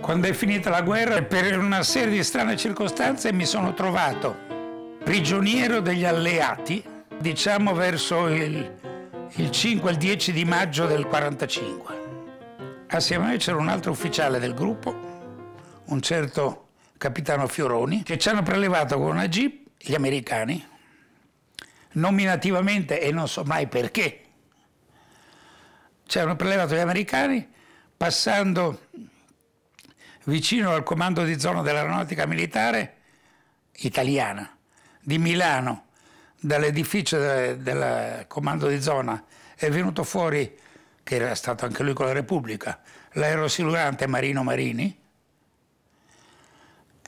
Quando è finita la guerra, per una serie di strane circostanze mi sono trovato prigioniero degli alleati, diciamo verso il, il 5 e il 10 di maggio del 45. Assieme a me c'era un altro ufficiale del gruppo, un certo capitano Fioroni, che ci hanno prelevato con una jeep gli americani, nominativamente e non so mai perché, ci hanno prelevato gli americani passando vicino al comando di zona dell'aeronautica militare italiana di Milano, dall'edificio del comando di zona, è venuto fuori, che era stato anche lui con la Repubblica, l'aerosilurante Marino Marini,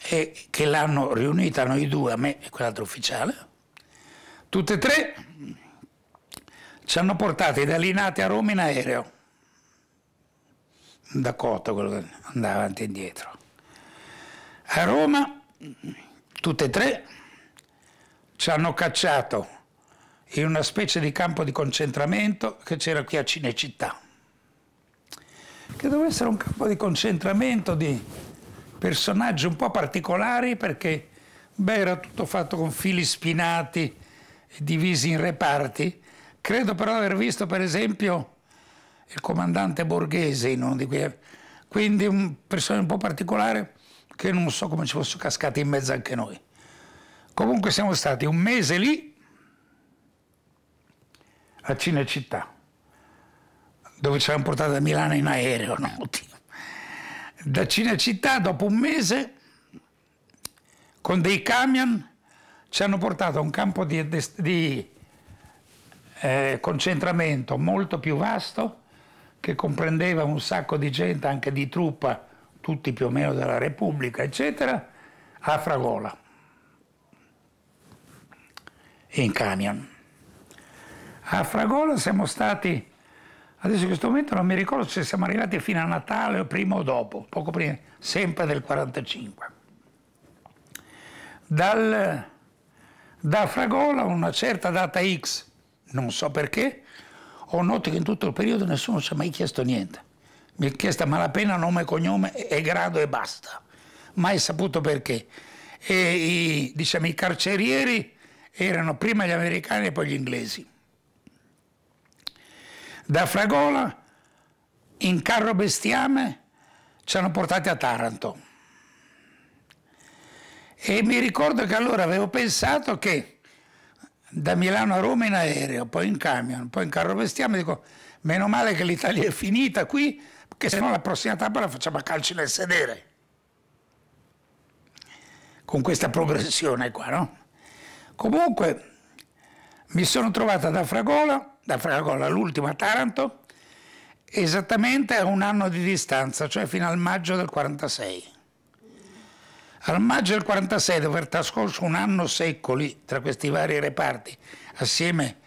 e che l'hanno riunita noi due, a me e quell'altro ufficiale, tutte e tre ci hanno portati da Linate a Roma in aereo. Dakota quello che andava avanti e indietro. A Roma, tutte e tre, ci hanno cacciato in una specie di campo di concentramento che c'era qui a Cinecittà, che doveva essere un campo di concentramento di personaggi un po' particolari perché beh, era tutto fatto con fili spinati, divisi in reparti. Credo però aver visto per esempio il comandante Borghese in uno di quei... Quindi un persone un po' particolare che non so come ci fossero cascati in mezzo anche noi. Comunque siamo stati un mese lì a Cinecittà, dove ci avevamo portato da Milano in aereo. No? Da Cinecittà dopo un mese con dei camion ci hanno portato a un campo di, di eh, concentramento molto più vasto che comprendeva un sacco di gente anche di truppa, tutti più o meno della Repubblica, eccetera, a Fragola, in Canyon. A Fragola siamo stati, adesso in questo momento non mi ricordo se siamo arrivati fino a Natale o prima o dopo, poco prima, sempre del 45. Dal, da Fragola a una certa data X, non so perché, ho notato che in tutto il periodo nessuno ci ha mai chiesto niente. Mi è chiesta malapena nome, e cognome e grado e basta. Mai saputo perché. E i, diciamo, i carcerieri erano prima gli americani e poi gli inglesi. Da Fragola, in carro bestiame, ci hanno portati a Taranto. E mi ricordo che allora avevo pensato che da Milano a Roma in aereo, poi in camion, poi in carro vestiamo, dico meno male che l'Italia è finita qui, perché se no la prossima tappa la facciamo a calci nel sedere. Con questa progressione qua, no? Comunque mi sono trovata da Fragola, da Fragola l'ultima a Taranto, esattamente a un anno di distanza, cioè fino al maggio del 46. Al maggio del 46, dopo aver trascorso un anno secco lì, tra questi vari reparti, assieme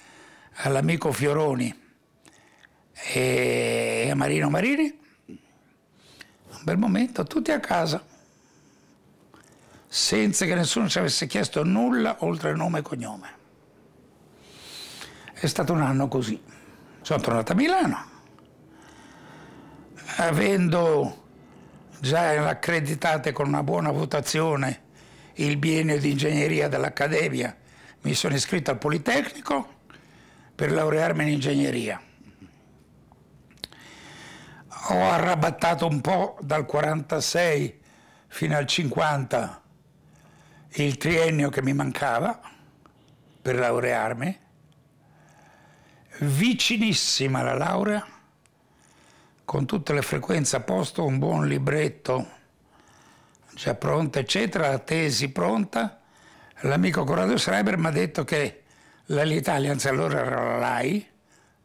all'amico Fioroni e a Marino Marini, un bel momento, tutti a casa, senza che nessuno ci avesse chiesto nulla oltre nome e cognome. È stato un anno così. Sono tornato a Milano, avendo già accreditate con una buona votazione il biennio di ingegneria dell'Accademia, mi sono iscritto al Politecnico per laurearmi in ingegneria. Ho arrabattato un po' dal 46 fino al 50 il triennio che mi mancava per laurearmi, vicinissima la laurea, con tutte le frequenze a posto, un buon libretto già pronto, eccetera, la tesi pronta. L'amico Corrado Schreiber mi ha detto che l'Italia, anzi allora era la RAI,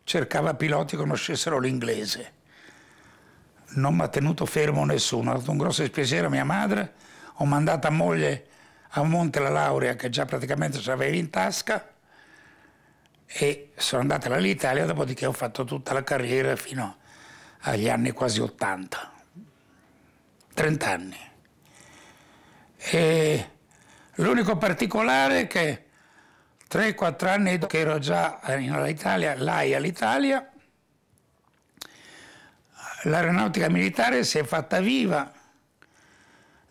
cercava piloti che conoscessero l'inglese. Non mi ha tenuto fermo nessuno, ha dato un grosso dispiacere a mia madre, ho mandato a moglie a monte la laurea che già praticamente ce l'avevi in tasca e sono andata all'Italia, dopodiché ho fatto tutta la carriera fino a agli anni quasi 80, 30 anni. E l'unico particolare è che 3-4 anni dopo che ero già in Italia, l'AI all'Italia, l'aeronautica militare si è fatta viva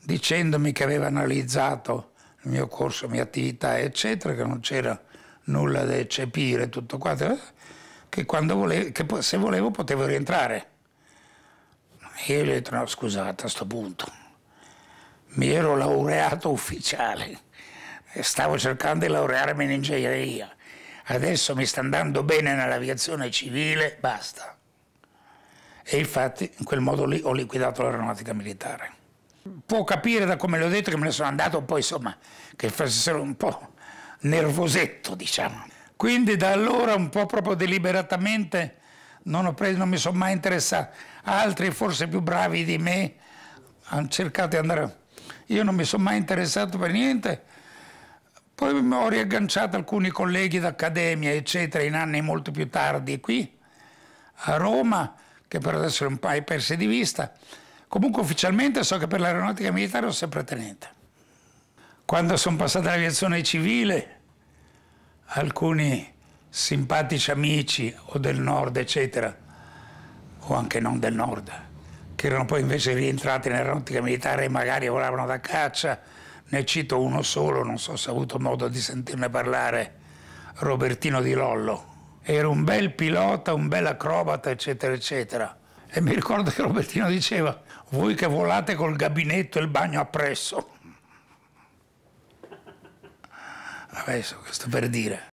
dicendomi che aveva analizzato il mio corso, la mia attività, eccetera, che non c'era nulla da eccepire, tutto quanto, che, volevo, che se volevo potevo rientrare. Io gli ho detto, no, scusate, a sto punto, mi ero laureato ufficiale, stavo cercando di laurearmi in ingegneria, adesso mi sta andando bene nell'aviazione civile, basta. E infatti in quel modo lì ho liquidato l'aeronautica militare. Può capire da come l'ho detto che me ne sono andato poi insomma che fossero un po' nervosetto diciamo. Quindi da allora un po' proprio deliberatamente non, preso, non mi sono mai interessato. Altri, forse più bravi di me, hanno cercato di andare. Io non mi sono mai interessato per niente. Poi mi ho riagganciato alcuni colleghi d'accademia, eccetera, in anni molto più tardi qui, a Roma, che per adesso sono un paio persi di vista. Comunque ufficialmente so che per l'aeronautica militare ho sempre tenente. Quando sono passato all'aviazione civile, alcuni simpatici amici o del nord, eccetera, o anche non del nord, che erano poi invece rientrati nell'aeronautica militare e magari volavano da caccia. Ne cito uno solo, non so se ha avuto modo di sentirne parlare, Robertino Di Lollo. Era un bel pilota, un bel acrobata, eccetera, eccetera. E mi ricordo che Robertino diceva, voi che volate col gabinetto e il bagno appresso. Adesso, questo per dire.